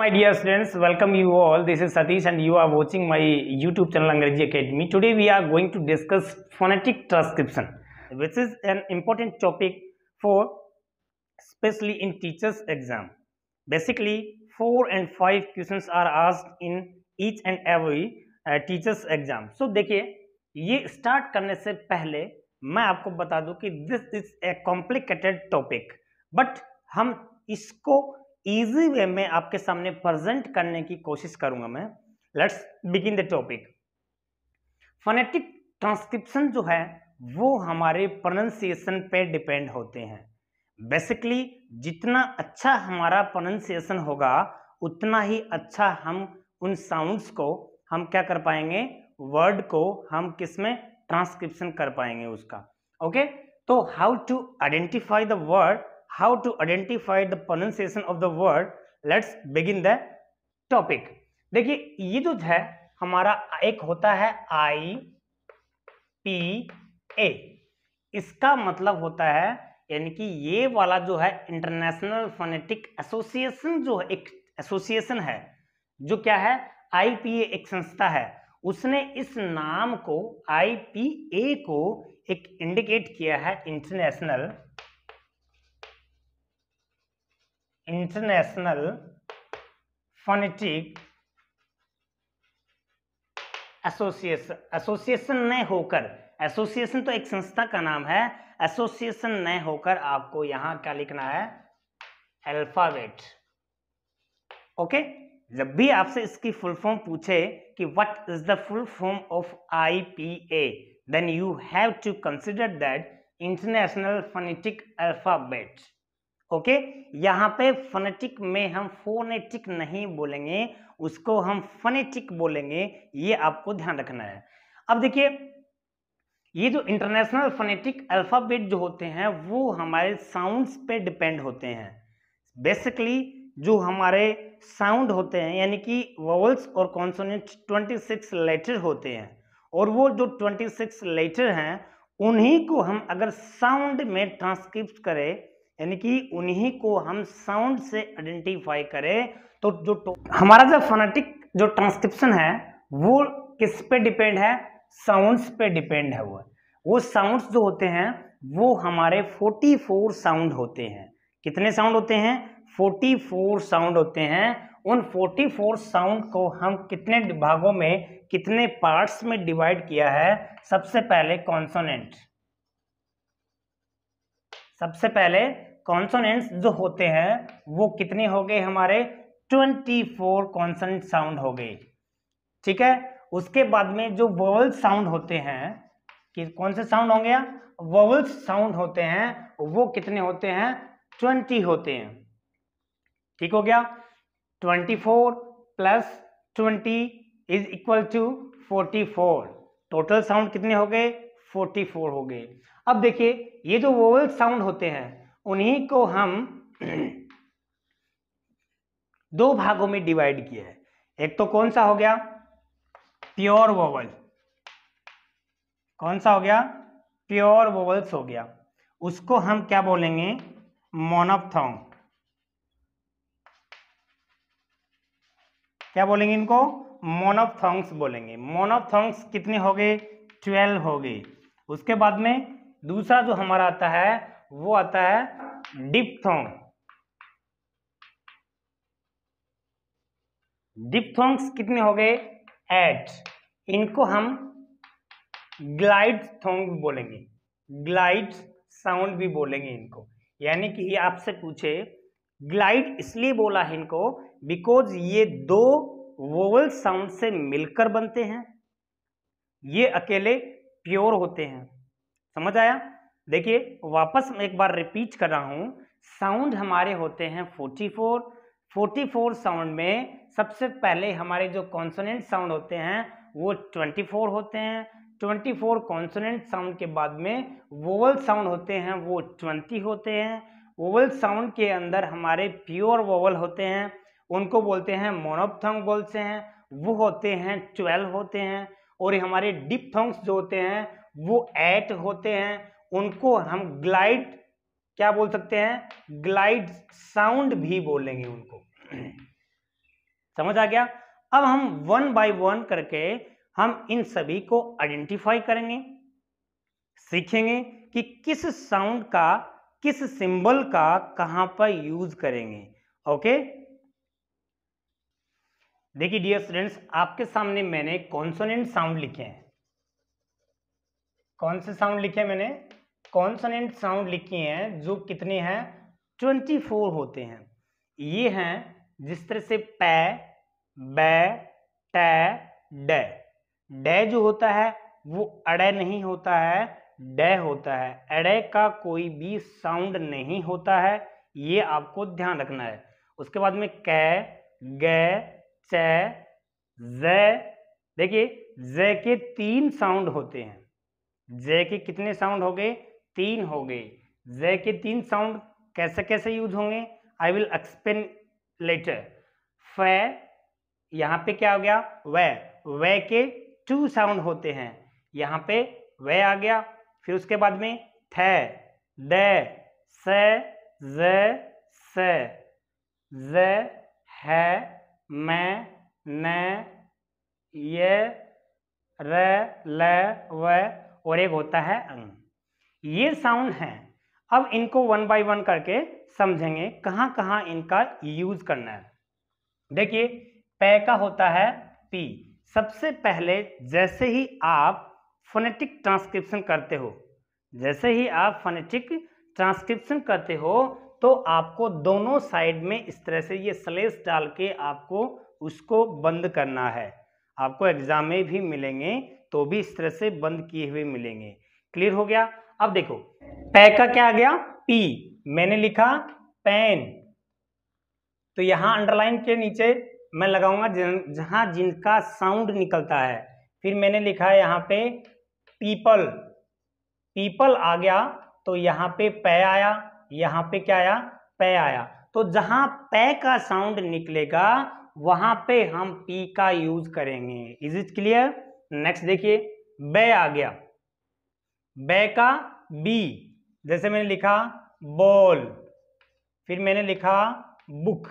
my dear students welcome you all this is satish and you are watching my youtube channel angrezi academy today we are going to discuss phonetic transcription which is an important topic for especially in teachers exam basically four and five questions are asked in each and every uh, teachers exam so देखिए ये start करने से पहले मैं आपको बता दूं कि this is a complicated topic but हम इसको इजी वे में आपके सामने प्रेजेंट करने की कोशिश करूंगा मैं let's begin the topic phonetic transcription जो है वो हमारे प्रोनाउंसिएशन पे डिपेंड होते हैं बेसिकली जितना अच्छा हमारा प्रोनाउंसिएशन होगा उतना ही अच्छा हम उन साउंड्स को हम क्या कर पाएंगे वर्ड को हम किस में ट्रांसक्रिप्शन कर पाएंगे उसका ओके okay? तो how to identify the word how to identify the pronunciation of the word let's begin the topic देखिए ये जो है हमारा एक होता है आई पी ए इसका मतलब होता है यानी कि ये वाला जो है इंटरनेशनल फोनेटिक एसोसिएशन जो है एक एसोसिएशन है जो क्या है आई पी ए एक संस्था है उसने इस नाम को आई पी ए को एक इंडिकेट किया है international international phonetic association association न होकर एसोसिएशन तो एक संस्था का नाम है एसोसिएशन न होकर आपको यहां क्या लिखना है अल्फाबेट ओके जब भी आपसे इसकी फुल फॉर्म पूछे कि what is the full form of IPA then you have to consider that international phonetic alphabet okay यहाँ पे फनेटिक में हम फोनेटिक नहीं बोलेंगे उसको हम फनेटिक बोलेंगे ये आपको ध्यान रखना है अब देखिए ये जो इंटरनेशनल फोनेटिक अल्फ़ाबेट जो होते हैं वो हमारे साउंड्स पे डिपेंड होते हैं बेसिकली जो हमारे साउंड होते हैं यानी कि वोवल्स और कॉन्सोनेंट 26 लेटर होते हैं और वो जो 26 लेटर हैं उन्हीं को हम अगर साउंड में ट्रांसक्रिप्ट करें यानी कि उन्हीं को हम साउंड से आइडेंटिफाई करें तो जो हमारा जो फोनेटिक जो ट्रांसक्रिप्शन है वो किस पे डिपेंड है साउंड्स पे डिपेंड है वो वो साउंड्स जो होते हैं वो हमारे 44 साउंड होते हैं कितने साउंड होते हैं 44 साउंड होते हैं उन 44 साउंड को हम कितने भागों में कितने पार्ट्स में डिवाइड किया है सबसे पहले कॉन्सोनेंट सबसे पहले कॉन्सोनेंट्स जो होते हैं वो कितने हो गए हमारे ट्वेंटी फोर कॉन्सोनेंट साउंड हो गए ठीक है उसके बाद में जो वोवल साउंड होते हैं कि कौन से साउंड होंगे गया साउंड होते हैं वो कितने होते हैं ट्वेंटी होते हैं ठीक हो गया twenty four plus twenty is equal to forty four total sound कितने हो गए फोर्टी फोर हो गए अब देखिए ये जो वोवल साउंड होते हैं उन्हीं को हम दो भागों में डिवाइड किया है एक तो कौन सा हो गया प्योर वोवल कौन सा हो गया प्योर वोवल्स हो गया उसको हम क्या बोलेंगे मोनोपथोन क्या बोलेंगे इनको मोनोपथोंग्स बोलेंगे मोनोपथोंग्स कितने हो गए ट्वेल्व हो गए उसके बाद में दूसरा जो हमारा आता है वो आता है डिपथोंग डिपथोंग्स कितने हो गए एट इनको हम ग्लाइड थोंग बोलेंगे ग्लाइड साउंड भी बोलेंगे इनको यानी कि ये आपसे पूछे ग्लाइड इसलिए बोला है इनको बिकॉज ये दो वोवल साउंड से मिलकर बनते हैं ये अकेले प्योर होते हैं समझ आया देखिए वापस एक बार रिपीट कर रहा हूँ साउंड हमारे होते हैं 44 44 साउंड में सबसे पहले हमारे जो कॉन्सोनेंट साउंड होते हैं वो 24 होते हैं 24 कॉन्सोनेंट साउंड के बाद में वोवल साउंड होते हैं वो 20 होते हैं वोवल साउंड के अंदर हमारे प्योर वोवल होते हैं उनको बोलते हैं मोनोपथंग बोलते हैं वो होते हैं ट्वेल्व होते हैं और हमारे डिप थंग्स जो होते हैं वो एट होते हैं उनको हम ग्लाइड क्या बोल सकते हैं ग्लाइड साउंड भी बोलेंगे उनको समझ आ गया अब हम वन बाय वन करके हम इन सभी को आइडेंटिफाई करेंगे सीखेंगे कि किस साउंड का किस सिंबल का कहां पर यूज करेंगे ओके देखिए डियर स्टूडेंट्स आपके सामने मैंने कॉन्सोनेंट साउंड लिखे हैं कौन से साउंड लिखे मैंने कॉन्सनेंट साउंड लिखे हैं जो कितने हैं ट्वेंटी फोर होते हैं ये हैं जिस तरह से पै बै टै डे डे जो होता है वो अड़े नहीं होता है डे होता है अड़े का कोई भी साउंड नहीं होता है ये आपको ध्यान रखना है उसके बाद में कै गे चै देखिए जै के तीन साउंड होते हैं जे के कितने साउंड हो गए तीन हो गए ज के तीन साउंड कैसे कैसे यूज होंगे आई विल एक्सप्लेन लेटर फ यहाँ पे क्या हो गया वे वे के टू साउंड होते हैं यहाँ पे वे आ गया फिर उसके बाद में थ द स ज स ज है मैं न ये र ल व और एक होता है अंग ये साउंड हैं अब इनको वन बाय वन करके समझेंगे कहाँ कहाँ इनका यूज करना है देखिए पै का होता है पी सबसे पहले जैसे ही आप फोनेटिक ट्रांसक्रिप्शन करते हो जैसे ही आप फोनेटिक ट्रांसक्रिप्शन करते हो तो आपको दोनों साइड में इस तरह से ये स्लेस डाल के आपको उसको बंद करना है आपको एग्जाम में भी मिलेंगे तो भी इस तरह से बंद किए हुए मिलेंगे क्लियर हो गया अब देखो पै का क्या आ गया पी मैंने लिखा पेन तो यहां अंडरलाइन के नीचे मैं लगाऊंगा जहां जिनका साउंड निकलता है फिर मैंने लिखा है यहां पे पीपल पीपल आ गया तो यहां पे पै आया यहां पे क्या आया पै आया तो जहां पै का साउंड निकलेगा वहां पे हम पी का यूज करेंगे इज इट क्लियर नेक्स्ट देखिए बे आ गया का बी जैसे मैंने लिखा बॉल फिर मैंने लिखा बुक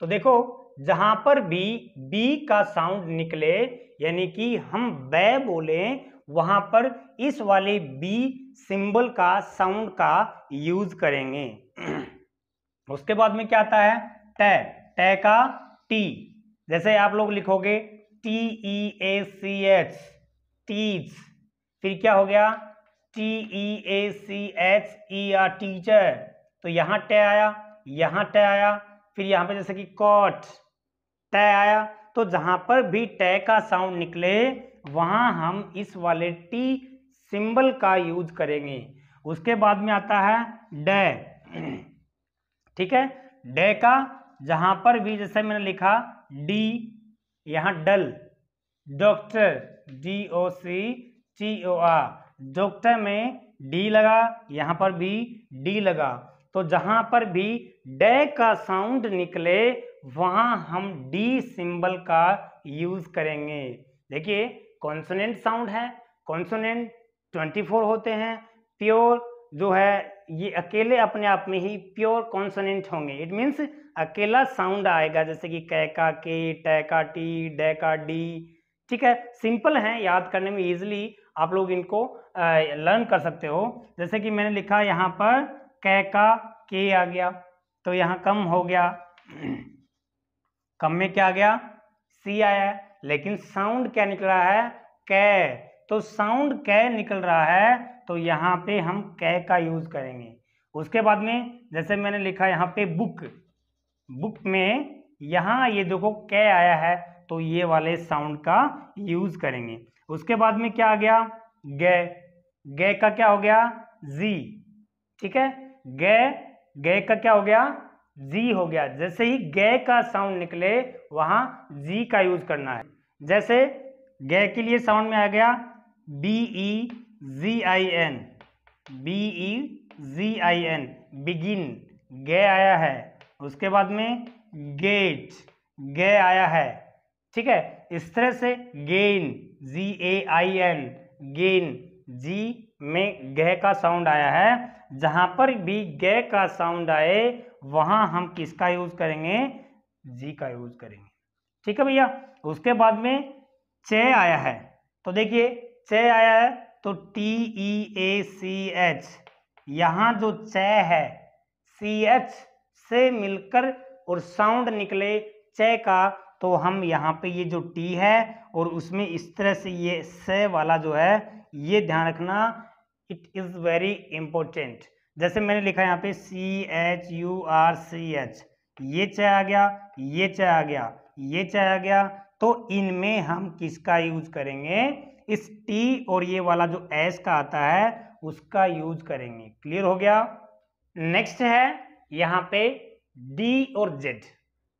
तो देखो जहां पर भी बी का साउंड निकले यानी कि हम बै बोले वहां पर इस वाले बी सिंबल का साउंड का यूज करेंगे उसके बाद में क्या आता है टै टै का टी जैसे आप लोग लिखोगे T E A C H teach फिर क्या हो गया T E A C H E R teacher तो यहाँ टे आया यहाँ टे आया फिर यहाँ पे जैसे कि कॉट टे आया तो जहाँ पर भी टे का साउंड निकले वहाँ हम इस वाले टी सिंबल का यूज करेंगे उसके बाद में आता है डे ठीक है डे का जहाँ पर भी जैसे मैंने लिखा डी यहाँ डल doctor D O C T O R doctor में डी लगा यहाँ पर भी डी लगा तो जहाँ पर भी डे का साउंड निकले वहाँ हम डी सिंबल का यूज करेंगे देखिए कॉन्सोनेंट साउंड है कॉन्सोनेंट 24 होते हैं प्योर जो है ये अकेले अपने आप में ही प्योर कॉन्सोनेंट होंगे इट मीन्स अकेला साउंड आएगा जैसे कि कै का के टै का टी डे का डी ठीक है सिंपल है याद करने में इजिली आप लोग इनको लर्न कर सकते हो जैसे कि मैंने लिखा यहाँ पर कै का के आ गया तो यहाँ कम हो गया कम में क्या आ गया सी आया लेकिन साउंड क्या निकल रहा है कै तो साउंड कै निकल रहा है तो यहाँ पे हम कै का यूज करेंगे उसके बाद में जैसे मैंने लिखा यहाँ पे बुक बुक में यहाँ ये देखो कै आया है तो ये वाले साउंड का यूज करेंगे उसके बाद में क्या आ गया गै गे का क्या हो गया जी ठीक है गै गे का क्या हो गया जी हो गया जैसे ही गे का साउंड निकले वहां जी का यूज करना है जैसे गे के लिए साउंड में आ गया B E G I N B E G I N begin गे आया है उसके बाद में गेट गे आया है ठीक है इस तरह से gain G A I N gain G में गह का साउंड आया है जहां पर भी गह का साउंड आए वहां हम किसका यूज करेंगे जी का यूज करेंगे ठीक है भैया उसके बाद में चे आया है तो देखिए चे आया है तो T E A C H यहां जो चे है सी एच से मिलकर और साउंड निकले चे का तो हम यहाँ पे ये जो टी है और उसमें इस तरह से ये से वाला जो है ये ध्यान रखना इट इज़ वेरी इम्पोर्टेंट जैसे मैंने लिखा यहाँ पे C H U R C H ये च आ गया ये च आ गया ये चाह आ गया तो इनमें हम किसका यूज करेंगे इस टी और ये वाला जो एस का आता है उसका यूज करेंगे क्लियर हो गया नेक्स्ट है यहाँ पे डी और जेड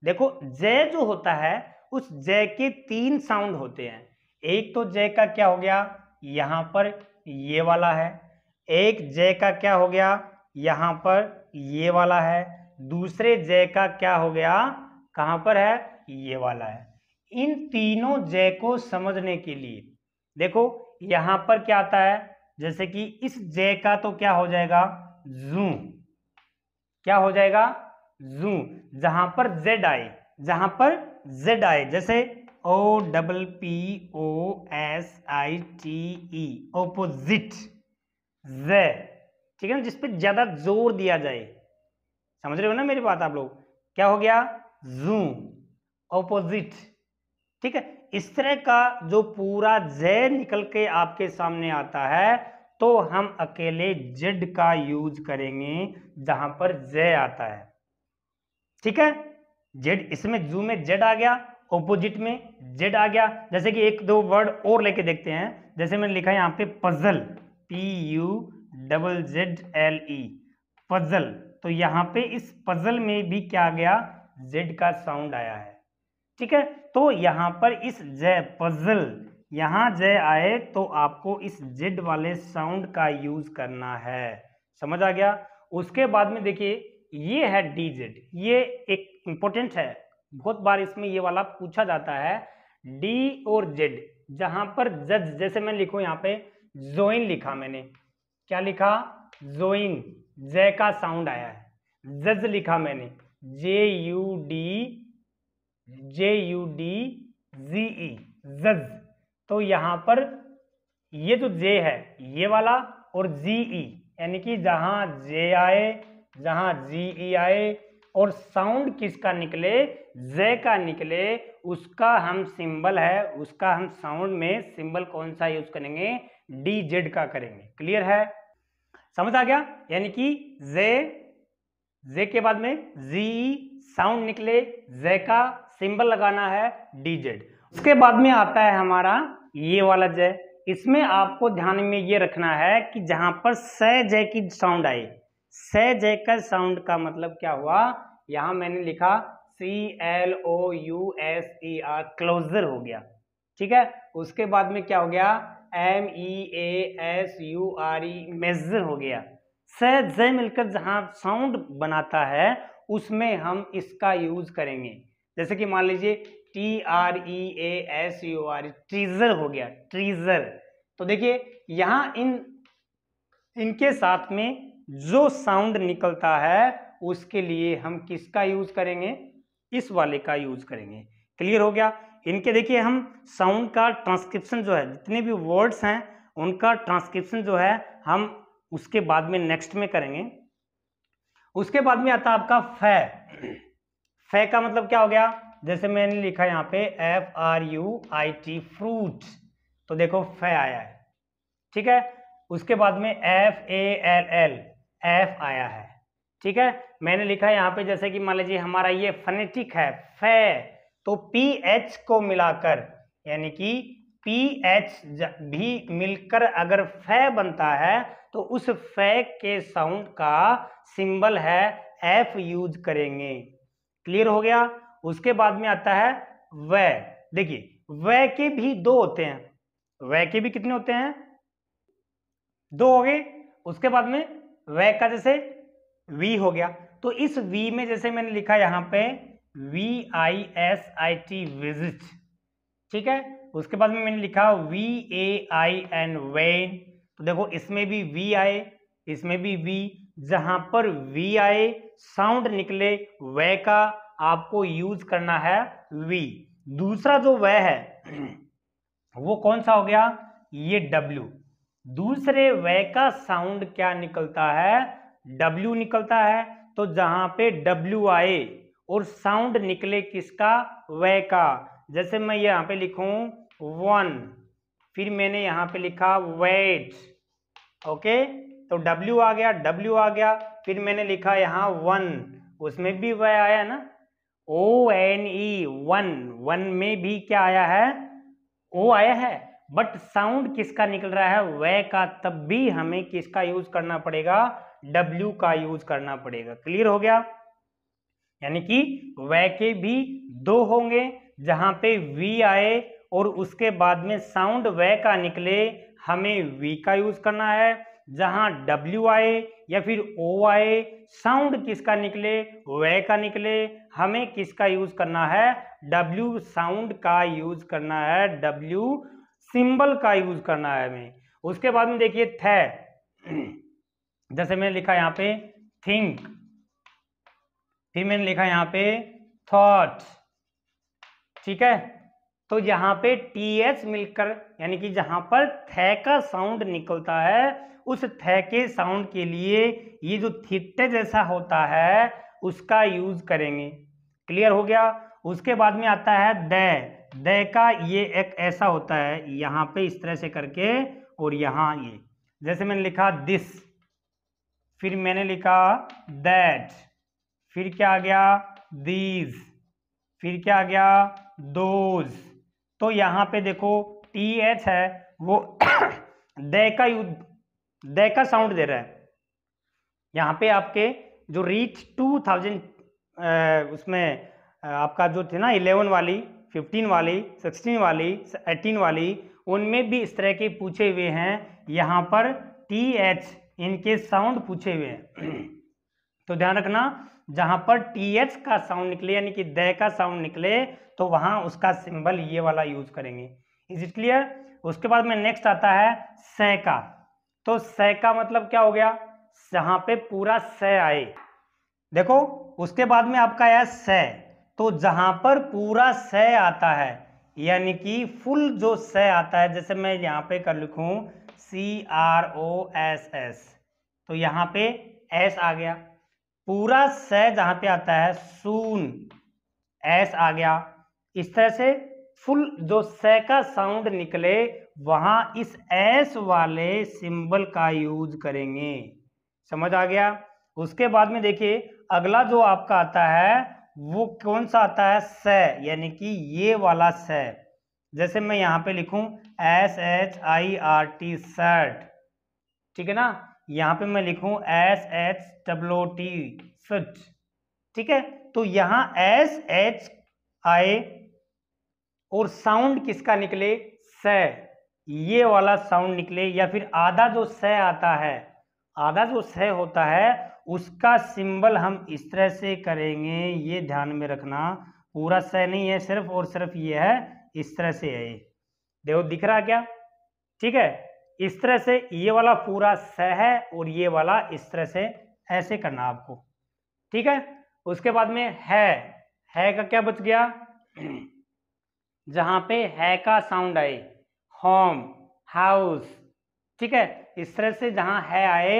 देखो जय जो होता है उस जय के तीन साउंड होते हैं एक तो जय का क्या हो गया यहां पर ये वाला है एक जय का क्या हो गया यहां पर ये वाला है दूसरे जय का क्या हो गया कहां पर है ये वाला है इन तीनों जय को समझने के लिए देखो यहां पर क्या आता है जैसे कि इस जय का तो क्या हो जाएगा जू क्या हो जाएगा जू जहां पर जेड आए जहां पर जेड आए जैसे O double P O S I T E opposite जे ठीक है ना जिसपे ज़्यादा जोर दिया जाए समझ रहे हो ना मेरी बात आप लोग क्या हो गया जू ओपोजिट ठीक है इस तरह का जो पूरा जय निकल के आपके सामने आता है तो हम अकेले जेड का यूज करेंगे जहां पर जय आता है ठीक है जेड इसमें जू में जेड आ गया ऑपोजिट में जेड आ गया जैसे कि एक दो वर्ड और लेके देखते हैं जैसे मैंने लिखा है यहाँ पे puzzle P U double Z L E puzzle तो यहाँ पे इस पजल में भी क्या आ गया जेड का साउंड आया है ठीक है तो यहाँ पर इस जय पजल यहाँ जय आए तो आपको इस जेड वाले साउंड का यूज करना है समझ आ गया उसके बाद में देखिए ये है डी जेड ये एक इम्पोर्टेंट है बहुत बार इसमें ये वाला पूछा जाता है डी और जेड जहां पर जज जैसे मैं लिखू यहाँ पे जोइन लिखा मैंने क्या लिखा जोइन जय का साउंड आया है जज लिखा मैंने J U D J U D G E जज तो यहां पर ये जो जे है ये वाला और जी ई e, यानी कि जहां जे आए जहां जी ई e, आए और साउंड किसका निकले जे का निकले उसका हम सिंबल है उसका हम साउंड में सिंबल कौन सा यूज करेंगे डी जेड का करेंगे क्लियर है समझ आ गया यानी कि जे जे के बाद में जी साउंड e, निकले जे का सिंबल लगाना है डी जेड उसके बाद में आता है हमारा ये वाला जय इसमें आपको ध्यान में ये रखना है कि जहां पर स जय की साउंड आए से जैकर साउंड का मतलब क्या हुआ यहां मैंने लिखा C L O U S E R closure हो गया ठीक है उसके बाद में क्या हो गया M E A S U R E measure हो गया से जय मिलकर जहां साउंड बनाता है उसमें हम इसका यूज करेंगे जैसे कि मान लीजिए T R E A S U R E treasure हो गया ट्रीजर तो देखिए यहाँ इन इनके साथ में जो साउंड निकलता है उसके लिए हम किसका यूज करेंगे इस वाले का यूज करेंगे क्लियर हो गया इनके देखिए हम साउंड का ट्रांसक्रिप्शन जो है जितने भी वर्ड्स हैं उनका ट्रांसक्रिप्शन जो है हम उसके बाद में नेक्स्ट में करेंगे उसके बाद में आता आपका फै फै का मतलब क्या हो गया जैसे मैंने लिखा यहाँ पे F R U I T fruit तो देखो फै आया है ठीक है उसके बाद में F A L L F आया है ठीक है मैंने लिखा है यहाँ पे जैसे कि मान लीजिए हमारा ये फनेटिक है फे तो पी एच को मिलाकर यानी कि पी एच भी मिलकर अगर फे बनता है तो उस फे के साउंड का सिंबल है एफ यूज करेंगे क्लियर हो गया उसके बाद में आता है व देखिए व के भी दो होते हैं व के भी कितने होते हैं दो हो गए उसके बाद में वह का जैसे वी हो गया तो इस वी में जैसे मैंने लिखा यहाँ पे V I S I T visit ठीक है उसके बाद में मैंने लिखा V A I N vain तो देखो इसमें भी वी आए इसमें भी वी जहां पर वी आए साउंड निकले व का आपको यूज करना है वी दूसरा जो वह है वो कौन सा हो गया ये डब्ल्यू दूसरे वे का साउंड क्या निकलता है डब्ल्यू निकलता है तो जहां पे डब्ल्यू आए और साउंड निकले किसका वे का जैसे मैं यहां पे लिखू वन फिर मैंने यहां पे लिखा वेट ओके तो डब्ल्यू आ गया डब्ल्यू आ गया फिर मैंने लिखा यहां वन उसमें भी वह आया ना O N E one one में भी क्या आया है ओ आया है बट साउंड किसका निकल रहा है वे का तब भी हमें किसका यूज करना पड़ेगा डब्ल्यू का यूज करना पड़ेगा क्लियर हो गया यानी कि वे के भी दो होंगे जहां पे वी आए और उसके बाद में साउंड वे का निकले हमें वी का यूज करना है जहां डब्ल्यू आए या फिर ओ आए साउंड किसका निकले वे का निकले हमें किसका यूज करना है डब्ल्यू साउंड का यूज करना है डब्ल्यू सिंबल का यूज करना है हमें उसके बाद में देखिए थे जैसे मैंने लिखा यहाँ पे थिंक फिर मैंने लिखा यहाँ पे थॉट ठीक है तो यहाँ पे टी एच मिलकर यानी कि जहां पर थे का साउंड निकलता है उस थे के साउंड के लिए ये जो थिट्टे जैसा होता है उसका यूज करेंगे क्लियर हो गया उसके बाद में आता है द दय का ये एक ऐसा होता है यहाँ पे इस तरह से करके और यहाँ ये जैसे मैंने लिखा दिस फिर मैंने लिखा दैट फिर क्या आ गया दीज फिर क्या आ गया दोज तो यहाँ पे देखो टी एच है वो दय का यू दय का साउंड दे रहा है यहाँ पे आपके जो रीच टू थाउजेंड उसमें आपका जो थे ना इलेवन वाली फिफ्टीन वाली सिक्सटीन वाली एटीन वाली उनमें भी इस तरह के पूछे हुए हैं यहाँ पर टी एच इनके साउंड पूछे हुए हैं तो ध्यान रखना जहाँ पर टी एच का साउंड निकले यानी कि दय का साउंड निकले तो वहाँ उसका सिंबल ये वाला यूज करेंगे इज इट क्लियर उसके बाद में नेक्स्ट आता है सह का तो सह का मतलब क्या हो गया जहाँ पे पूरा स आए देखो उसके बाद में आपका आया स तो जहाँ पर पूरा स आता है यानी कि फुल जो स आता है जैसे मैं यहाँ पे कर लिखूँ C R O S S तो यहाँ पे एस आ गया पूरा स जहाँ पे आता है सून एस आ गया इस तरह से फुल जो स का साउंड निकले वहाँ इस एस वाले सिंबल का यूज करेंगे समझ आ गया उसके बाद में देखिए अगला जो आपका आता है वो कौन सा आता है स यानी कि ये वाला स जैसे मैं यहाँ पे लिखू S H I R T shirt ठीक है ना यहाँ पे मैं लिखूं एस एच डब्लो टी सट ठीक है तो यहाँ एस एच आई और साउंड किसका निकले स ये वाला साउंड निकले या फिर आधा जो स आता है आधा जो स होता है उसका सिंबल हम इस तरह से करेंगे ये ध्यान में रखना पूरा स नहीं है सिर्फ और सिर्फ ये है इस तरह से है देखो दिख रहा क्या ठीक है इस तरह से ये वाला पूरा स है और ये वाला इस तरह से ऐसे करना आपको ठीक है उसके बाद में है है का क्या बच गया जहां पे है का साउंड आए होम हाउस ठीक है इस तरह से जहां है आए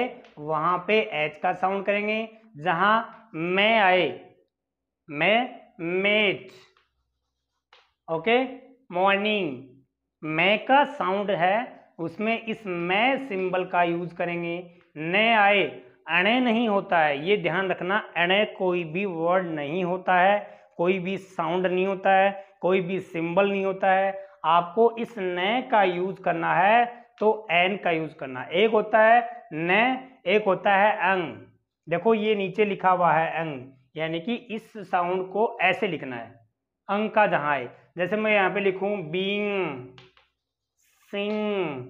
वहां पे एच का साउंड करेंगे जहां मैं आए मैं मेट ओके मॉर्निंग मैं का साउंड है उसमें इस मैं सिंबल का यूज करेंगे न आए अणे नहीं होता है ये ध्यान रखना अणे कोई भी वर्ड नहीं होता है कोई भी साउंड नहीं होता है कोई भी सिंबल नहीं होता है आपको इस नए का यूज करना है तो एन का यूज करना एक होता है न एक होता है अंग देखो ये नीचे लिखा हुआ है अंग यानी कि इस साउंड को ऐसे लिखना है अंग का जहां है जैसे मैं यहां पे लिखूं बींग सिंग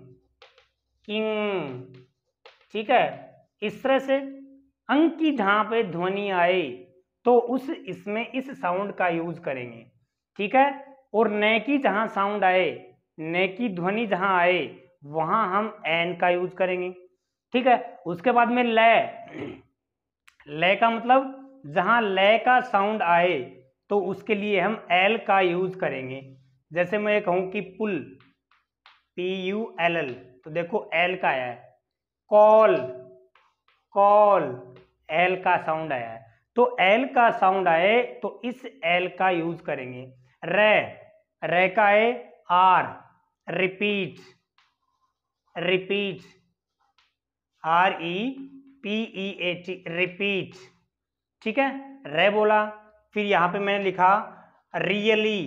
किंग ठीक है इस तरह से अंग की जहां पे ध्वनि आए तो उस इसमें इस साउंड का यूज करेंगे ठीक है और न की जहां साउंड आए न की ध्वनि जहां आए वहां हम एन का यूज करेंगे ठीक है उसके बाद में लय लय का मतलब जहां लय का साउंड आए तो उसके लिए हम एल का यूज करेंगे जैसे मैं कहूं कि pull P U L L तो देखो एल का आया है कॉल कॉल एल का साउंड आया है तो एल का साउंड आए तो इस एल का यूज करेंगे रे रे का है R repeat repeat r e p e a t repeat ठीक है रे बोला फिर यहां पे मैंने लिखा रियली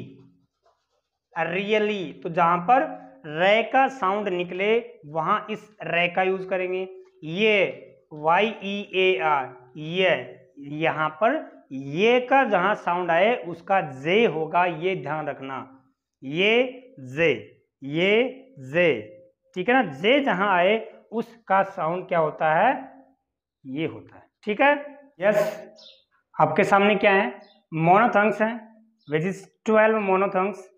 रियली तो जहां पर रे का साउंड निकले वहां इस रे का यूज करेंगे ये वाई ई ए आर ये यहां पर ये का जहां साउंड आए उसका जे होगा ये ध्यान रखना ये जे ये जे ठीक है ना जे जहां आए उसका साउंड क्या होता है ये होता है ठीक है यस आपके सामने क्या है मोनोथंग्स हैं विच इज ट्वेल्व मोनोथंग्स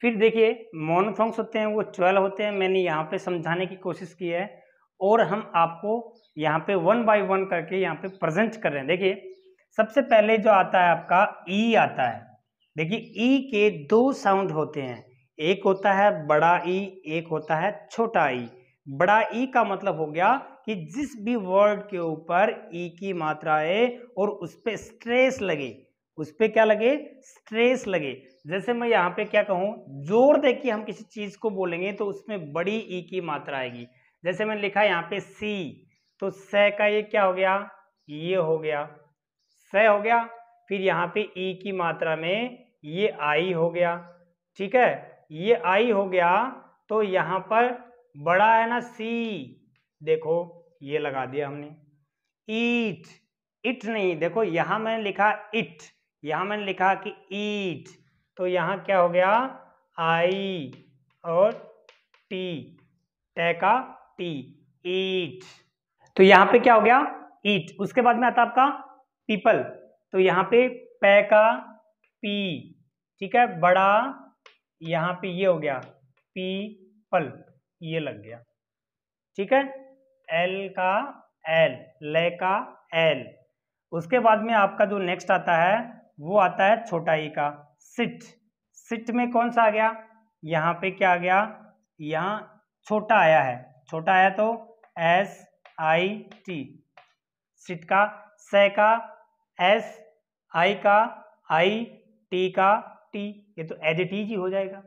फिर देखिए मोनोथंग्स होते हैं वो ट्वेल्व होते हैं मैंने यहाँ पे समझाने की कोशिश की है और हम आपको यहाँ पे वन बाय वन करके यहाँ पे प्रेजेंट कर रहे हैं देखिए सबसे पहले जो आता है आपका ई e आता है देखिए ई e के दो साउंड होते हैं एक होता है बड़ा ई एक होता है छोटा ई बड़ा ई का मतलब हो गया कि जिस भी वर्ड के ऊपर ई की मात्रा आए और उस पर स्ट्रेस लगे उस पर क्या लगे स्ट्रेस लगे जैसे मैं यहाँ पे क्या कहूँ जोर दे के हम किसी चीज़ को बोलेंगे तो उसमें बड़ी ई की मात्रा आएगी जैसे मैंने लिखा यहाँ पे सी तो स का ये क्या हो गया ये हो गया स हो गया फिर यहाँ पे ई की मात्रा में ये आई हो गया ठीक है ये आई हो गया तो यहाँ पर बड़ा है ना सी देखो ये लगा दिया हमने ईट इट नहीं देखो यहाँ मैंने लिखा इट यहाँ मैंने लिखा कि ईट तो यहाँ क्या हो गया आई और टी टैका टी ईट तो यहाँ पे क्या हो गया ईट उसके बाद में आता आपका पीपल तो यहाँ पे पै का पी ठीक है बड़ा यहाँ पे ये हो गया पी पल ये लग गया ठीक है एल का एल ले का एल उसके बाद में आपका जो नेक्स्ट आता है वो आता है छोटा ई e का सिट सिट में कौन सा आ गया यहाँ पे क्या आ गया यहाँ छोटा आया है छोटा आया तो एस आई टी सिट का स का एस आई का आई टी का टी ये तो एज इट इज ही हो जाएगा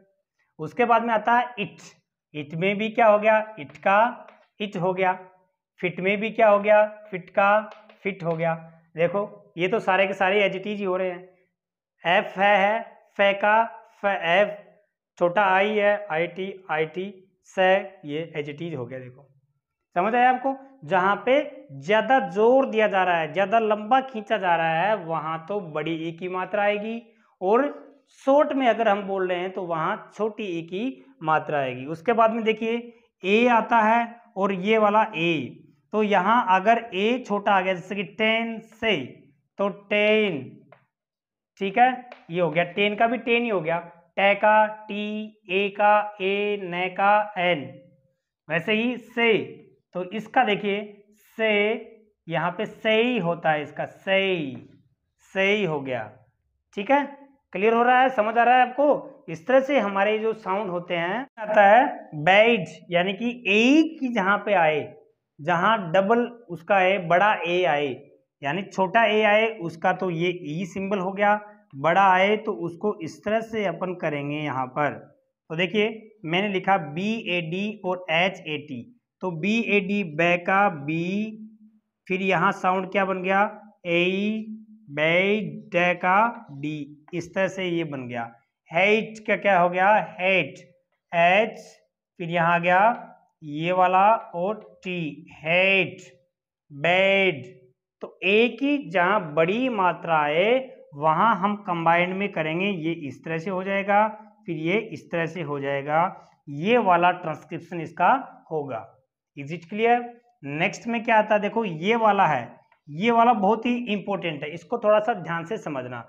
उसके बाद में आता है इट इट में भी क्या हो गया इट का इट हो गया फिट में भी क्या हो गया फिट का फिट हो गया देखो ये तो सारे के सारे एज इट इज ही हो रहे हैं एफ है है फे का फे एफ छोटा आई है आई टी आई टी से ये एज इट इज हो गया देखो समझ आया आपको जहाँ पे ज़्यादा जोर दिया जा रहा है ज़्यादा लंबा खींचा जा रहा है वहाँ तो बड़ी ई e की मात्रा आएगी और शॉर्ट में अगर हम बोल रहे हैं तो वहां छोटी ए की मात्रा आएगी उसके बाद में देखिए ए आता है और ये वाला ए तो यहां अगर ए छोटा आ गया जैसे कि टेन से तो टेन ठीक है ये हो गया टेन का भी टेन ही हो गया टे का टी ए का ए न का एन वैसे ही से तो इसका देखिए से यहां पे सही होता है इसका सही सही हो गया ठीक है क्लियर हो रहा है समझ आ रहा है आपको इस तरह से हमारे जो साउंड होते हैं आता है बैड यानी कि ए की जहाँ पे आए जहाँ डबल उसका है बड़ा ए आए यानी छोटा ए आए उसका तो ये ई e सिंबल हो गया बड़ा आए तो उसको इस तरह से अपन करेंगे यहाँ पर तो देखिए मैंने लिखा बी ए डी और एच ए टी तो बी ए डी बै का बी फिर यहाँ साउंड क्या बन गया ए मै का डी इस तरह से ये बन गया हेट का क्या हो गया हेट एच फिर यहाँ आ गया ये वाला और टी हेट बेड तो एक ही जहाँ बड़ी मात्रा है वहाँ हम कंबाइंड में करेंगे ये इस तरह से हो जाएगा फिर ये इस तरह से हो जाएगा ये वाला ट्रांसक्रिप्शन इसका होगा इज इट क्लियर नेक्स्ट में क्या आता है देखो ये वाला है ये वाला बहुत ही इंपॉर्टेंट है इसको थोड़ा सा ध्यान से समझना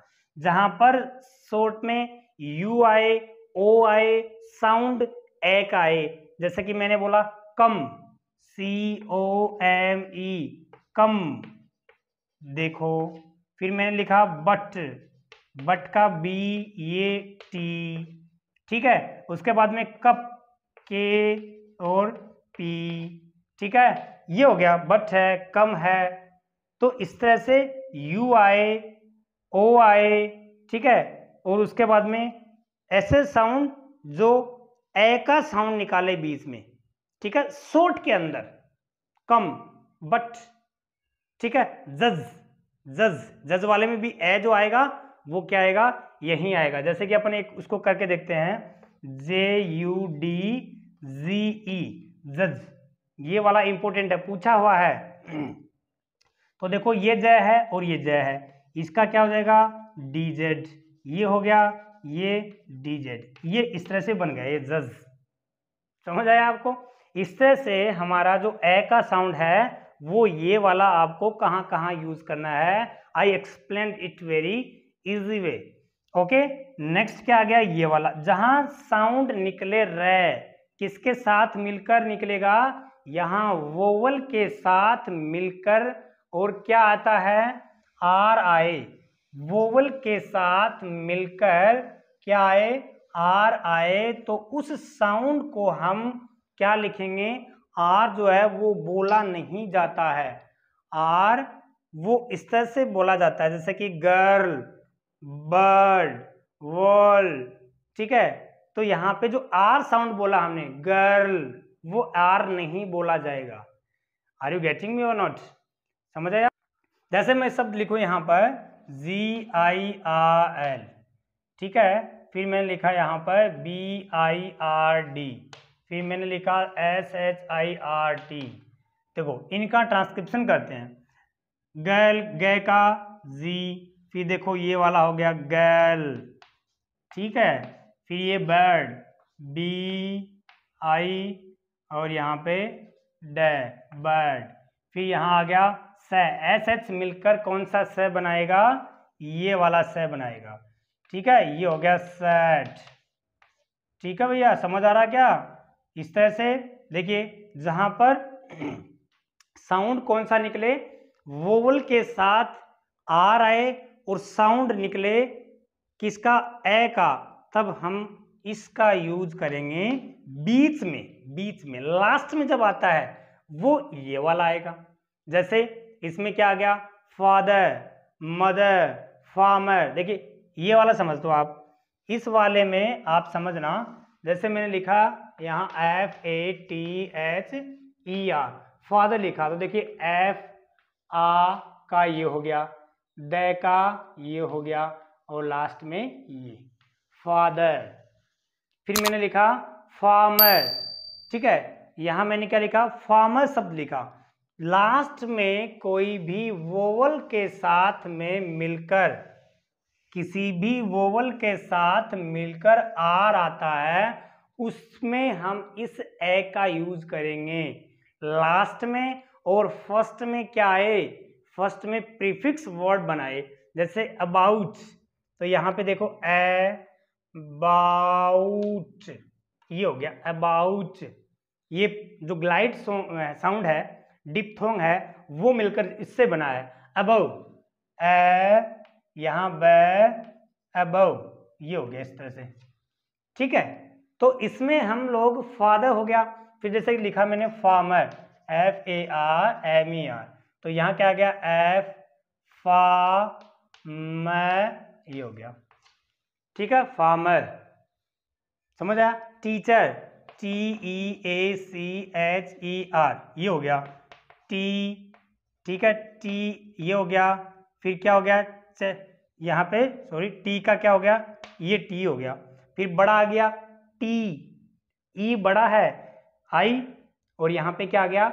जहां पर शोर्ट में यू आए ओ आए साउंड एक आए जैसे कि मैंने बोला कम सी ओ एम ई कम देखो फिर मैंने लिखा बट बट का बी ए टी ठीक है उसके बाद में कप के और पी ठीक है ये हो गया बट है कम है तो इस तरह से यू आए ओ आए ठीक है और उसके बाद में ऐसे साउंड जो ए का साउंड निकाले बीच में ठीक है सोट के अंदर कम बट ठीक है जज जज जज वाले में भी ए जो आएगा वो क्या आएगा यही आएगा जैसे कि अपन एक उसको करके देखते हैं जे यू डी जी ई जज ये वाला इंपॉर्टेंट है पूछा हुआ है तो देखो ये जय है और ये जय है इसका क्या हो जाएगा डी जेड ये हो गया ये डी जेड ये इस तरह से बन गया ये जज समझ आया आपको इस तरह से हमारा जो ए का साउंड है वो ये वाला आपको कहाँ कहाँ यूज करना है I explain it very easy way okay next क्या आ गया ये वाला जहां साउंड निकले रे किसके साथ मिलकर निकलेगा यहां वोवल के साथ मिलकर और क्या आता है आर आए वोवल के साथ मिलकर क्या आए आर आए तो उस साउंड को हम क्या लिखेंगे आर जो है वो बोला नहीं जाता है आर वो इस तरह से बोला जाता है जैसे कि गर्ल बर्ड वर्ल ठीक है तो यहाँ पे जो आर साउंड बोला हमने गर्ल वो आर नहीं बोला जाएगा आर यू गेटिंग मी और नॉट समझ आया जैसे मैं शब्द लिखू यहाँ पर जी आई आर एल ठीक है फिर मैंने लिखा यहाँ पर बी आई आर डी फिर मैंने लिखा S H I R T देखो इनका ट्रांसक्रिप्शन करते हैं गैल गै का जी फिर देखो ये वाला हो गया गैल ठीक है फिर ये बर्ड बी आई और यहाँ पे डे बर्ड फिर यहाँ आ गया स एस एच मिलकर कौन सा स बनाएगा ये वाला स बनाएगा ठीक है ये हो गया सेट ठीक है भैया समझ आ रहा क्या इस तरह से देखिए जहां पर साउंड कौन सा निकले वोवल के साथ आर आए और साउंड निकले किसका ए का तब हम इसका यूज करेंगे बीच में बीच में लास्ट में जब आता है वो ये वाला आएगा जैसे इसमें क्या आ गया फादर मदर फार्मर देखिए ये वाला समझ दो आप इस वाले में आप समझना जैसे मैंने लिखा यहाँ F A T H E R father लिखा तो देखिए एफ आ का ये हो गया द का ये हो गया और लास्ट में ये फादर फिर मैंने लिखा फार्मर ठीक है यहाँ मैंने क्या लिखा फार्मर शब्द लिखा लास्ट में कोई भी वोवल के साथ में मिलकर किसी भी वोवल के साथ मिलकर आर आता है उसमें हम इस ए का यूज करेंगे लास्ट में और फर्स्ट में क्या है फर्स्ट में प्रीफिक्स वर्ड बनाए जैसे अबाउट तो यहाँ पे देखो ए अबाउट ये हो गया अबाउट ये जो ग्लाइड साउंड है डिपथोंग है वो मिलकर इससे बना है अबव ए यहाँ ब अबव ये हो गया इस तरह से ठीक है तो इसमें हम लोग फादर हो गया फिर जैसे लिखा मैंने farmer F A R M E R तो यहाँ क्या आ गया एफ फा ये हो गया ठीक है फार्मर समझ आया teacher T E A C H E R ये हो गया टी ठीक है टी ये हो गया फिर क्या हो गया यहाँ पे सॉरी टी का क्या हो गया ये टी हो गया फिर बड़ा आ गया टी ई बड़ा है आई और यहाँ पे क्या आ गया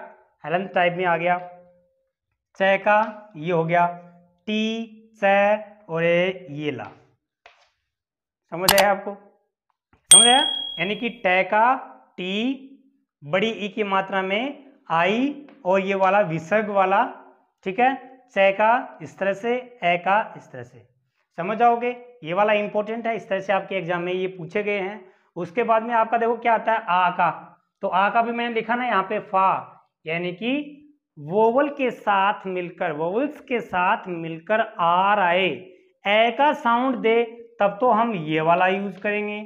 हेलन टाइप में आ गया च का ये हो गया टी च और ए ये ला समझ आया आपको समझ आया यानी कि टै का टी बड़ी ई की मात्रा में आई और ये वाला विसर्ग वाला ठीक है चय का इस तरह से ए का इस तरह से समझ जाओगे ये वाला इंपॉर्टेंट है इस तरह से आपके एग्जाम में ये पूछे गए हैं उसके बाद में आपका देखो क्या आता है आ का तो आ का भी मैंने लिखा ना यहाँ पे फा यानी कि वोवल के साथ मिलकर वोवल्स के साथ मिलकर आर आए ए का साउंड दे तब तो हम ये वाला यूज करेंगे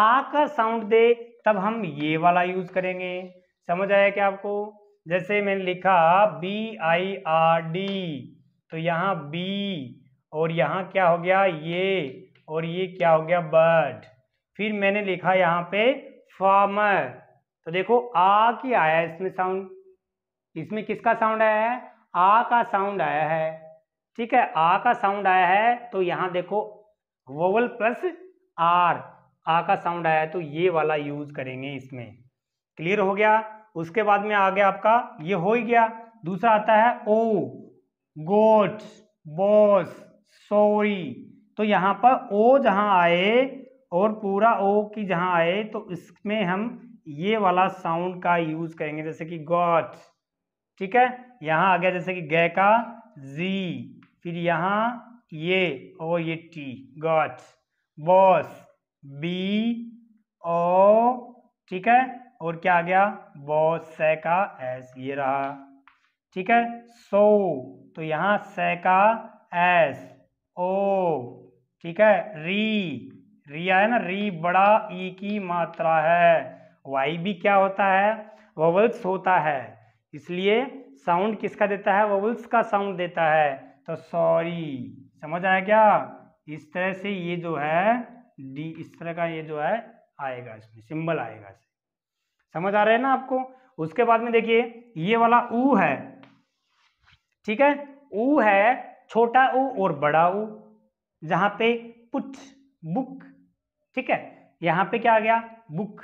आ का साउंड दे तब हम ये वाला यूज करेंगे समझ आया क्या आपको जैसे मैंने लिखा बी आई आर डी तो यहाँ बी और यहाँ क्या हो गया ये और ये क्या हो गया बर्ड फिर मैंने लिखा यहाँ पे फार्मर तो देखो आ की आया इसमें साउंड इसमें किसका साउंड आया है आ का साउंड आया है ठीक है आ का साउंड आया है तो यहाँ देखो वोवल प्लस आर आ का साउंड आया है तो ये वाला यूज करेंगे इसमें क्लियर हो गया उसके बाद में आ गया आपका ये हो ही गया दूसरा आता है ओ गोट बॉस सॉरी तो यहाँ पर ओ जहाँ आए और पूरा ओ की जहाँ आए तो इसमें हम ये वाला साउंड का यूज करेंगे जैसे कि गॉट ठीक है यहाँ आ गया जैसे कि गै का जी फिर यहाँ ये और ये T got boss B O ठीक है और क्या आ गया वॉज सै का एस ये रहा ठीक है सो तो यहाँ सह का एस ओ ठीक है री री आया ना री बड़ा ई की मात्रा है वाई भी क्या होता है वोवल्स होता है इसलिए साउंड किसका देता है वोवल्स का साउंड देता है तो सॉरी समझ आया क्या इस तरह से ये जो है डी इस तरह का ये जो है आएगा इसमें सिंबल आएगा इसमें समझ आ रहा है ना आपको उसके बाद में देखिए ये वाला उ है ठीक है उ है छोटा उ और बड़ा उ जहां पे पुट बुक ठीक है यहां पे क्या आ गया बुक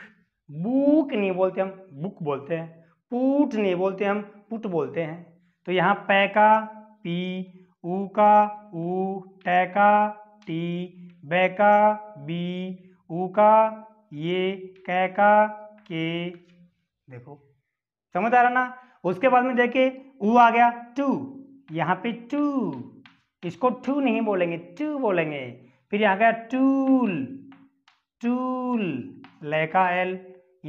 बुक नहीं बोलते हम बुक बोलते हैं पुट नहीं बोलते हम पुट बोलते हैं तो यहां पे का पी उ का उ टै का टी बे का बी उ का ये कै का के देखो समझ आ रहा ना उसके बाद में देखिए ऊ आ गया टू यहाँ पे टू इसको टू नहीं बोलेंगे टू बोलेंगे फिर यहाँ गया टूल टूल लेका एल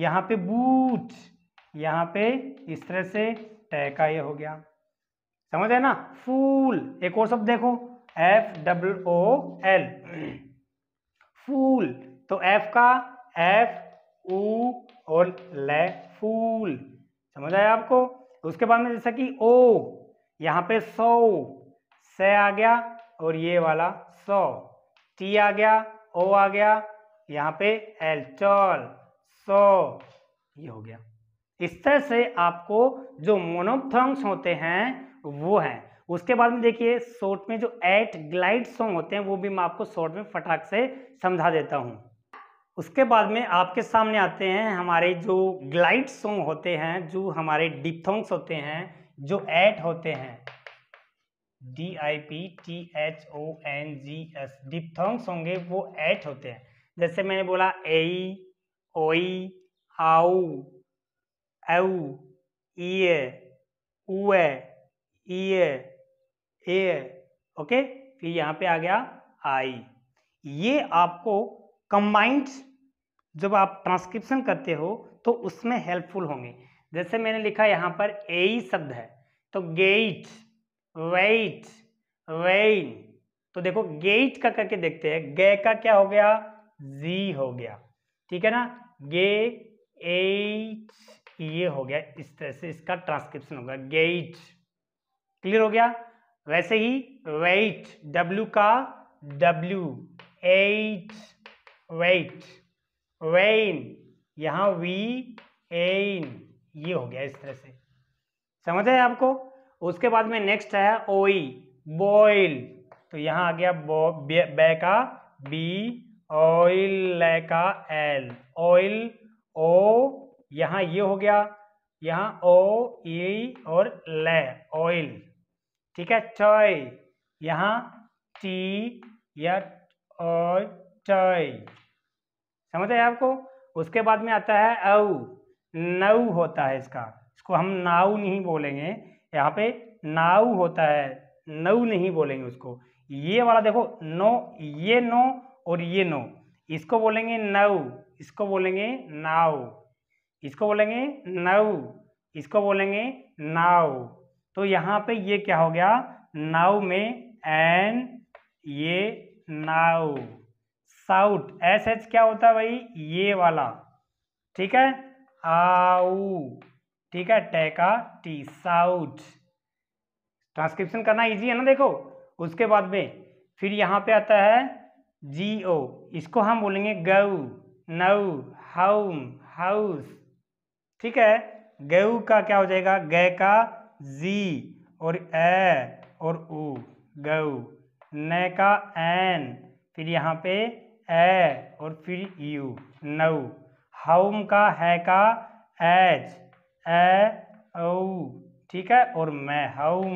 यहाँ पे बूट यहाँ पे इस तरह से टैका ये हो गया समझ है ना फूल एक और शब्द देखो एफ डब्लू ओ एल फूल तो एफ का एफ ऊ और ले फूल समझ आया आपको तो उसके बाद में जैसा कि ओ यहाँ पे सौ से आ गया और ये वाला सौ टी आ गया ओ आ गया यहाँ पे एल चौल सौ ये हो गया इस तरह से आपको जो मोनोथॉन्ग्स होते हैं वो हैं उसके बाद में देखिए शॉर्ट में जो एट ग्लाइड सॉन्ग होते हैं वो भी मैं आपको शॉर्ट में फटाक से समझा देता हूँ उसके बाद में आपके सामने आते हैं हमारे जो ग्लाइड सॉन्ग होते हैं जो हमारे डिप्थोंग्स होते हैं जो एट होते हैं D I P T H O N G S diphthong होंगे वो एट होते हैं जैसे मैंने बोला ए ओई आउ औ ई ओके फिर यहाँ पे आ गया आई ये आपको कंबाइंड जब आप ट्रांसक्रिप्शन करते हो तो उसमें हेल्पफुल होंगे जैसे मैंने लिखा यहाँ पर ए e शब्द है तो गेट वेट वेन तो देखो गेट का करके देखते हैं गे का क्या हो गया जी हो गया ठीक है ना गे एट ये हो गया इस तरह से इसका ट्रांसक्रिप्शन होगा गेट क्लियर हो गया वैसे ही वेट डब्ल्यू का डब्ल्यू एट वेट वेन यहाँ वी एन ये हो गया इस तरह से समझ आया आपको उसके बाद में नेक्स्ट आया ओई बॉइल तो यहाँ आ गया बे का बी ऑयल ले का एल ऑयल ओ यहाँ ये हो गया यहाँ ओ ई e, और ले ऑइल ठीक है टॉय यहाँ टी या और टॉय समझ आए आपको उसके बाद में आता है औ नऊ होता है इसका इसको हम नाऊ नहीं बोलेंगे यहाँ पे नाऊ होता है नऊ नहीं बोलेंगे उसको ये वाला देखो नो ये नो और ये नो इसको बोलेंगे नऊ इसको बोलेंगे नाव इसको बोलेंगे नऊ इसको बोलेंगे नाव तो यहाँ पे ये क्या हो गया नाउ में एन ये नाव साउट एस एच क्या होता है भाई ये वाला ठीक है आऊ ठीक है टैका टी साउट ट्रांसक्रिप्शन करना इजी है ना देखो उसके बाद में फिर यहाँ पे आता है जी ओ इसको हम बोलेंगे गऊ नऊ हाउम हाउस ठीक है गऊ का क्या हो जाएगा गय का जी और ए और ऊ गऊ न का एन फिर यहाँ पे ए और फिर यू नौ हाउम का है का एच ए ठीक है और मैं हम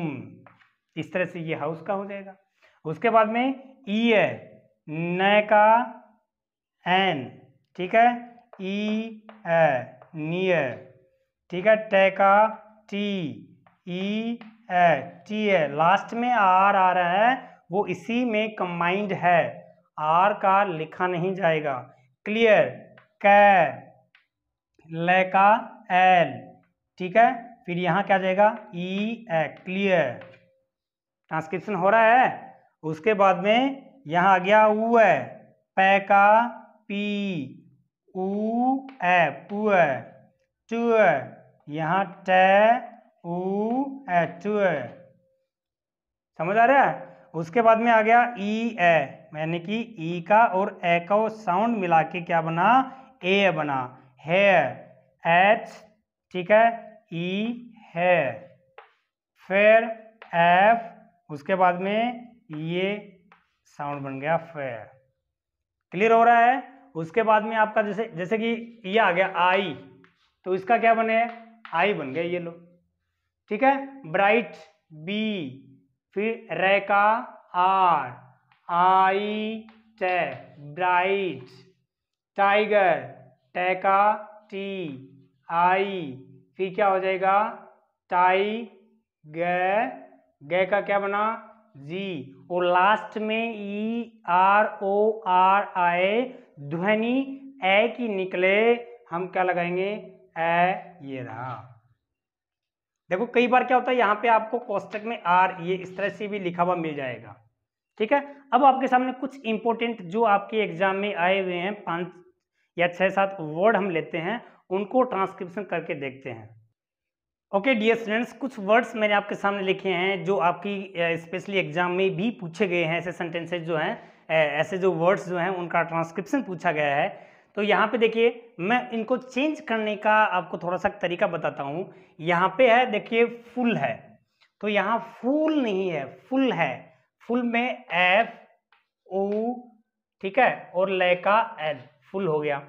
इस तरह से ये हाउस का हो जाएगा उसके बाद में ई है न का एन ठीक है ई ए नीय ठीक है ट का T E A T A last में आर आ रहा है वो इसी में कंबाइंड है आर का लिखा नहीं जाएगा क्लियर कै ले का एल ठीक है फिर यहाँ क्या जाएगा ई ए क्लियर ट्रांसक्रिप्शन हो रहा है उसके बाद में यहाँ आ गया उ ए पै का पी उ ए पुए टू यहाँ टे उ ए टू समझ आ रहा है उसके बाद में आ गया ई e, ए यानी कि ई e का और ए का साउंड मिला के क्या बना ए बना हेयर एच ठीक है ई है फेर एफ उसके बाद में ये साउंड बन गया फेर क्लियर हो रहा है उसके बाद में आपका जैसे जैसे कि ये e आ गया आई तो इसका क्या बने आई बन गया ये लो ठीक है ब्राइट बी फिर रे का आर आई टे ब्राइट टाइगर टैका टी आई फिर क्या हो जाएगा टाई गे गे का क्या बना जी और लास्ट में ई आर ओ आर आए ध्वनि ए की निकले हम क्या लगाएंगे ए ये रहा देखो कई बार क्या होता है यहाँ पे आपको कोष्टक में आर ये इस तरह से भी लिखा हुआ मिल जाएगा ठीक है अब आपके सामने कुछ इंपॉर्टेंट जो आपके एग्जाम में आए हुए हैं पांच या छः सात वर्ड हम लेते हैं उनको ट्रांसक्रिप्शन करके देखते हैं ओके डियर स्टूडेंट्स कुछ वर्ड्स मैंने आपके सामने लिखे हैं जो आपकी स्पेशली एग्जाम में भी पूछे गए हैं ऐसे सेंटेंसेज जो हैं ऐसे जो वर्ड्स जो हैं उनका ट्रांसक्रिप्शन पूछा गया है तो यहाँ पे देखिए मैं इनको चेंज करने का आपको थोड़ा सा तरीका बताता हूँ यहाँ पे है देखिए फुल है तो यहाँ फूल नहीं है फुल है फुल में एफ ओ ठीक है और लय का एल फुल हो गया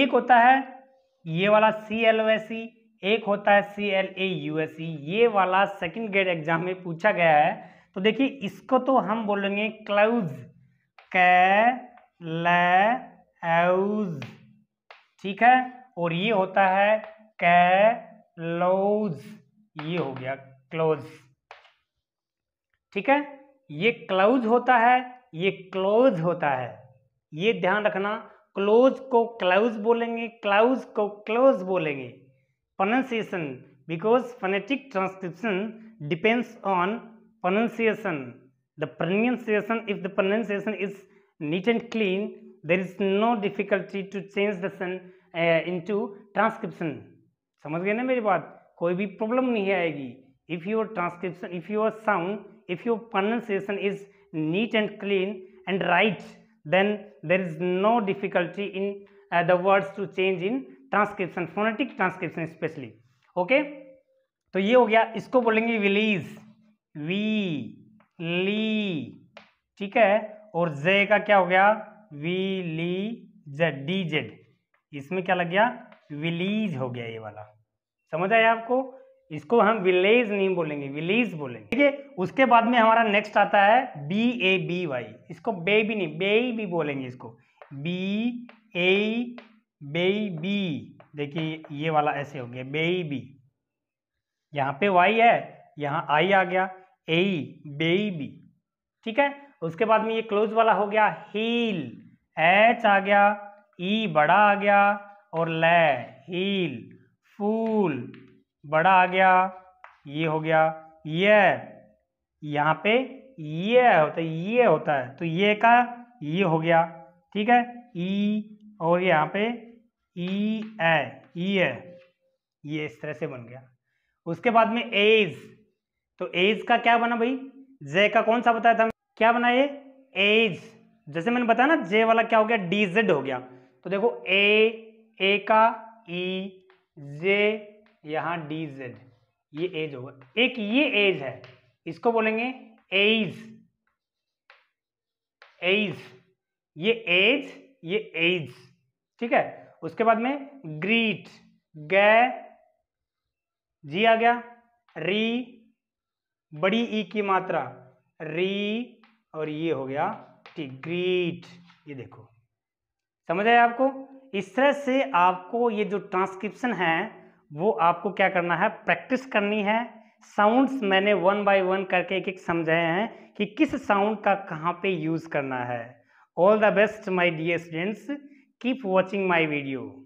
एक होता है ये वाला सी एल ओ एस ई एक होता है C L A U S E ये वाला सेकंड ग्रेड एग्जाम में पूछा गया है तो देखिए इसको तो हम बोलेंगे क्लाउज एउज ठीक है और ये होता है लोज ये हो गया क्लोज ठीक है ये क्लोज होता है ये क्लोज होता है ये ध्यान रखना क्लोज को क्लाउज बोलेंगे क्लाउज को क्लोज बोलेंगे pronunciation because phonetic transcription depends on pronunciation the pronunciation if the pronunciation is neat and clean there is no difficulty to change the sun uh, into समझ गए ना मेरी बात कोई भी प्रॉब्लम नहीं आएगी if your transcription if your sound if your pronunciation is neat and clean and right then there is no difficulty in uh, the words to change in transcription phonetic transcription specially okay तो ये हो गया इसको बोलेंगे villis we ली ठीक है और जे का क्या हो गया वी ली जेड डी जेड इसमें क्या लग गया विलीज हो गया ये वाला समझ आया आपको इसको हम विलेज नहीं बोलेंगे विलेज बोलेंगे ठीक है उसके बाद में हमारा नेक्स्ट आता है बी ए बी वाई इसको बे भी नहीं बे भी बोलेंगे इसको बी ए बे बी देखिए ये वाला ऐसे हो गया बे बी यहाँ पे वाई है यहाँ आई आ गया ए बे बी ठीक है उसके बाद में ये क्लोज वाला हो गया हील एच आ गया ई e बड़ा आ गया और ले हील फूल बड़ा आ गया ये हो गया ये यहाँ पे ये होता है ये होता है तो ये का ये हो गया ठीक है ई और यहाँ पे ई ए ई ए ये इस तरह से बन गया उसके बाद में एज तो एज का क्या बना भाई जे का कौन सा बताया था क्या बना ये एज जैसे मैंने बताया ना जे वाला क्या हो गया डी जेड हो गया तो देखो ए ए का ई जे यहाँ डी जेड ये एज होगा एक ये एज है इसको बोलेंगे एज एज ये एज ये एज ठीक है उसके बाद में ग्रीट गे जी आ गया री बड़ी ई e की मात्रा री और ये हो गया टी ग्रीट ये देखो समझ आया आपको इस तरह से आपको ये जो ट्रांसक्रिप्शन है वो आपको क्या करना है प्रैक्टिस करनी है साउंड्स मैंने वन बाय वन करके एक एक समझाए हैं कि किस साउंड का कहाँ पे यूज़ करना है all the best my dear students keep watching my video